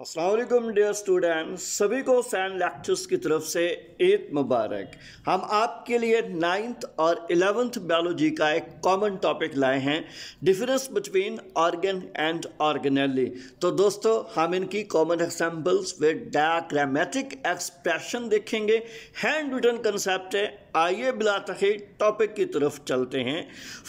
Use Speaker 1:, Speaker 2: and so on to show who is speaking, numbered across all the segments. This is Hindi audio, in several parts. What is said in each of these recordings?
Speaker 1: असलम डियर स्टूडेंट सभी को सैन लेक्चर्स की तरफ से ईद मुबारक हम आपके लिए नाइन्थ और एलेवेंथ बायोलॉजी का एक कॉमन टॉपिक लाए हैं difference between organ and organelle तो दोस्तों हम इनकी common examples with diagrammatic expression देखेंगे हैंड रिटन कंसेप्ट है आइए बिला तखीर टॉपिक की तरफ चलते हैं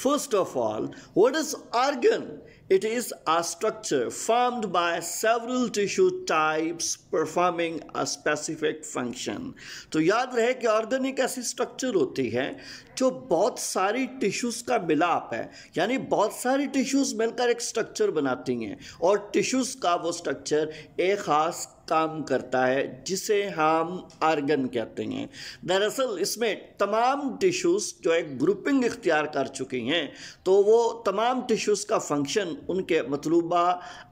Speaker 1: first of all what is organ it is a structure formed by several tissue types performing a specific function तो याद रहे कि ऑर्गन एक ऐसी स्ट्रक्चर होती है जो बहुत सारी टिश्यूज़ का मिलाप है यानी बहुत सारी टिश्यूज़ मिलकर एक स्ट्रक्चर बनाती हैं और टिश्यूज़ का वो स्ट्रक्चर एक ख़ास काम करता है जिसे हम आर्गन कहते हैं दरअसल इसमें तमाम टिश्यूज़ जो एक ग्रुपिंग इख्तियार कर चुकी हैं तो वो तमाम टिश्यूज़ का फंक्शन उनके मतलूबा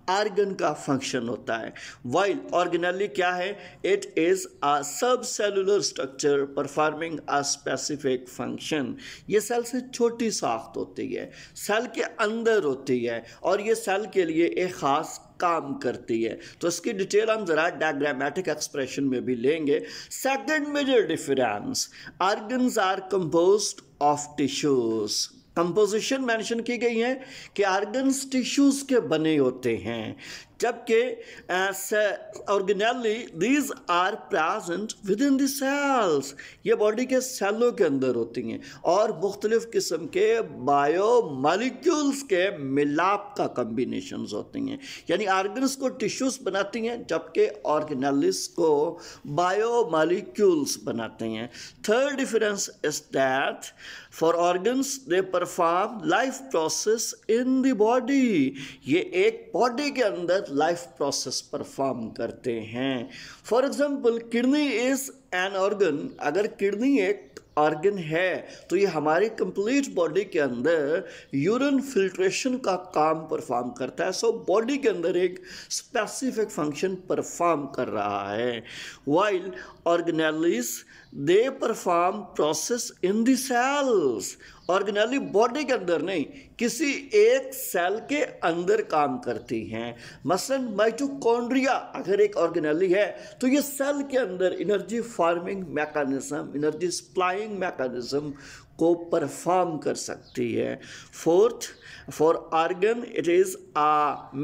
Speaker 1: आर्गन का फंक्शन होता है वाइल ऑर्गेनली क्या है it is a subcellular structure performing a specific function function ये सेल से छोटी साख्त होती है सेल के अंदर होती है और ये सेल के लिए एक ख़ास काम करती है तो इसकी डिटेल हम ज़रा डायग्रामेटिक एक्सप्रेशन में भी लेंगे second major difference organs are composed of tissues composition mention की गई है कि आर्गन्स टिश्यूज़ के बने होते हैं जबकि organelles these are present within cells ये बॉडी के सेलों के अंदर होती हैं और मुख्तलिफ़ किस्म के बायो मालिक्यूल्स के मिलाप का कम्बिनेशन होती हैं यानी ऑर्गन्स को टिश्यूज़ बनाती हैं जबकि ऑर्गेनलिस को बायो मालिक्यूल्स बनाते हैं third difference is that for organs they perform life process in the body ये एक बॉडी के अंदर लाइफ प्रोसेस परफॉर्म करते हैं for example kidney is an organ अगर किडनी एक ऑर्गन है तो ये हमारी कंप्लीट बॉडी के अंदर यूरिन फिल्ट्रेशन का काम परफॉर्म करता है सो so, बॉडी के अंदर एक स्पेसिफिक फंक्शन परफॉर्म कर रहा है while organelles they perform process in the cells organelle body के अंदर नहीं किसी एक सेल के अंदर काम करती हैं मसलन माइटोकॉन्ड्रिया अगर एक ऑर्गेनली है तो ये सेल के अंदर energy forming mechanism energy supplying mechanism को परफॉर्म कर सकती है fourth for organ it is a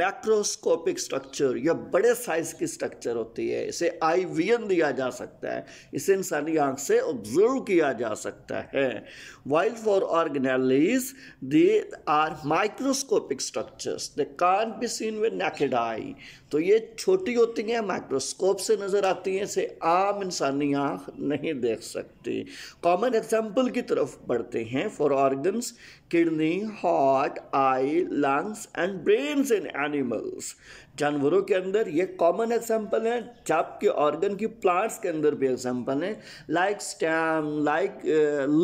Speaker 1: macroscopic structure या बड़े साइज की स्ट्रक्चर होती है इसे आईवीएन दिया जा सकता है इसे इंसानी हमारी आंख से ऑब्जर्व किया जा सकता है while for organelles they are microscopic structures they can't be seen with naked eye तो ये छोटी होती हैं माइक्रोस्कोप से नज़र आती हैं इसे आम इंसानी आँख नहीं देख सकती कॉमन एग्जाम्पल की तरफ बढ़ते हैं for organs kidney heart eye lungs and brains in animals जानवरों के अंदर ये कॉमन एग्जाम्पल है आपके ऑर्गन की प्लांट्स के अंदर भी एग्जाम्पल है like stem like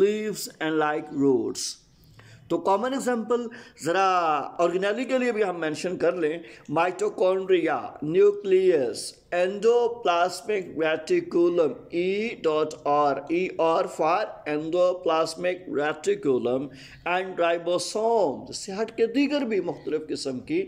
Speaker 1: leaves and like roots तो कॉमन एग्जाम्पल ज़रा ऑर्गेनली के लिए भी हम मेंशन कर लें mitochondria nucleus endoplasmic reticulum e dot r e r for endoplasmic reticulum and ribosome जिससे हट ke digar bhi mukhtalif qisam ki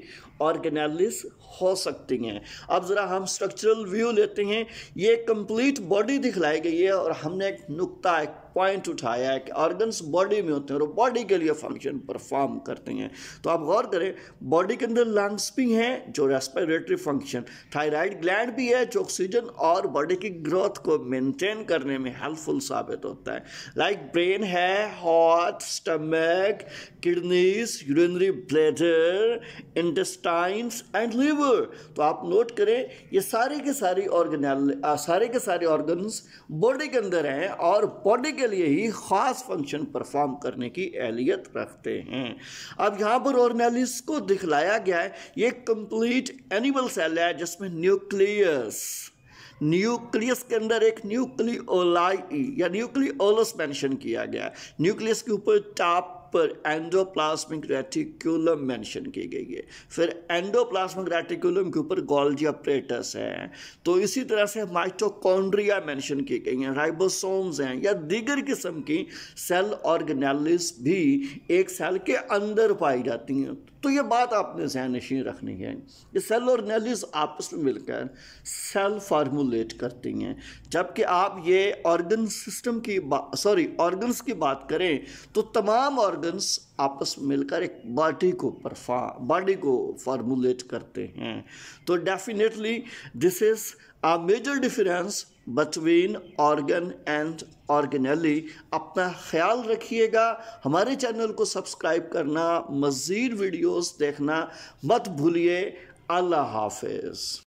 Speaker 1: organelles ho sakti hain ab zara hum structural view lete hain ye complete body दिखलाई gayi hai aur humne ek nukta ek point उठाया है कि ऑर्गन्स बॉडी में होते हैं और बॉडी के लिए फंक्शन परफॉर्म करते हैं तो आप गौर करें बॉडी के अंदर लंग्स भी हैं जो respiratory function thyroid gland LBH oxygen और बॉडी की ग्रोथ को मेंटेन करने में हेल्पफुल साबित होता है लाइक like ब्रेन है heart stomach kidneys urinary bladder intestines and liver तो आप नोट करें ये सारे के सारे ऑर्गन सारे के सारे ऑर्गन्स बॉडी के अंदर हैं और बॉडी के लिए ही खास फंक्शन परफॉर्म करने की एहलियत रखते हैं अब यहाँ पर ऑर्गेनालिस को दिखलाया गया है ये कंप्लीट एनिमल सेल है जिसमें न्यूक्लियर न्यूक्लियस न्यूक्लियस के अंदर एक न्यूक्लियोलाई या न्यूक्लियोलस मेंशन किया गया है न्यूक्लियस के ऊपर टॉप पर एंडोप्लास्मिक रेटिकुलम मेंशन की गई है फिर एंडोप्लास्मिक रेटिकुलम के ऊपर गोल्जी प्लेटस है तो इसी तरह से माइटोकॉन्ड्रिया मेंशन की गई हैं राइबोसोम्स हैं या दीगर किस्म की सेल ऑर्गेनालिस भी एक सेल के अंदर पाई जाती हैं तो ये बात आपने जहन नशीन रखनी है ये सेल और एनालिस आपस में मिलकर सेल फार्मूलेट करती हैं जबकि आप ये ऑर्गन सिस्टम की सॉरी ऑर्गन्स की बात करें तो तमाम ऑर्गन्स आपस में मिलकर एक बॉडी को परफॉर्म बॉडी को फार्मूलेट करते हैं तो definitely this is a major difference between organ and organelle अपना ख्याल रखिएगा हमारे चैनल को सब्सक्राइब करना मज़ीद वीडियोस देखना मत भूलिए अल्लाह हाफिज़